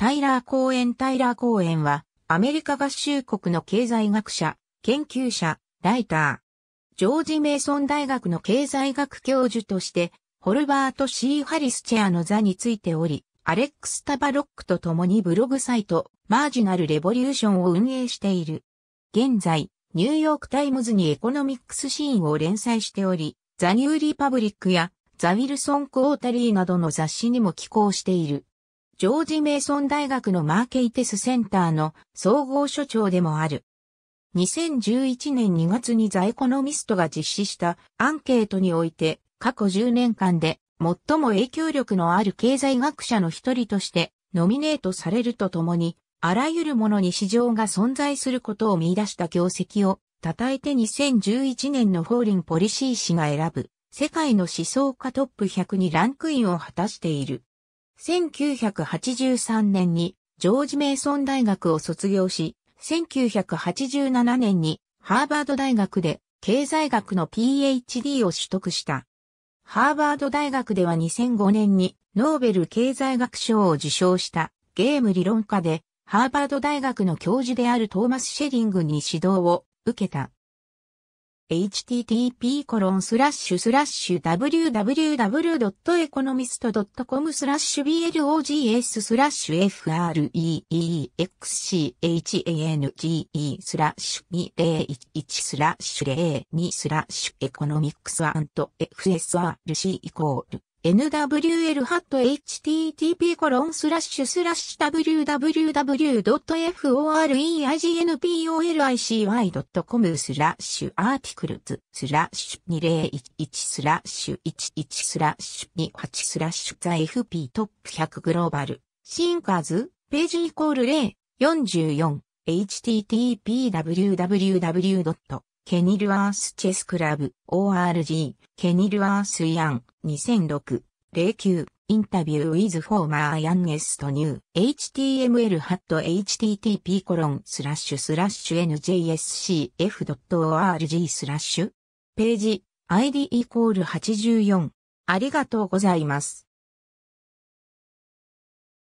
タイラー公園タイラー公園は、アメリカ合衆国の経済学者、研究者、ライター。ジョージ・メイソン大学の経済学教授として、ホルバート・ C・ ハリスチェアの座についており、アレックス・タバロックと共にブログサイト、マージナル・レボリューションを運営している。現在、ニューヨークタイムズにエコノミックスシーンを連載しており、ザ・ニュー・リパブリックやザ・ウィルソン・クオータリーなどの雑誌にも寄稿している。ジョージ・メイソン大学のマーケイテスセンターの総合所長でもある。2011年2月にザ・エコノミストが実施したアンケートにおいて、過去10年間で最も影響力のある経済学者の一人としてノミネートされるとともに、あらゆるものに市場が存在することを見出した業績を称えて2011年のフォーリンポリシー氏が選ぶ世界の思想家トップ100にランクインを果たしている。1983年にジョージ・メイソン大学を卒業し、1987年にハーバード大学で経済学の PhD を取得した。ハーバード大学では2005年にノーベル経済学賞を受賞したゲーム理論家でハーバード大学の教授であるトーマス・シェリングに指導を受けた。http コロンスラッシュスラッシュ www.economist.com スラッシュ blogs スラッシュ freexchange スラッシュ2011スラッシュ02スラッシュエコノミクス &FSRC イコール nwl.http://www.foreignpolicy.com コロンススララッッシシュュスラッシュアーティクルズスラッシュ2011スラッシュ11スラッシュ28スラッシュザ FP トップ100グローバルシンカーズページイコール0 44 http://www. ケニルアースチェスクラブ ORG ケニルアースイアン2006 09インタビューウィズ・フォーマー・ e ン y スト・ニュー、html ハット、http コロンスラッシュスラッシュ njscf.org スラッシュページ id イコール84ありがとうございます。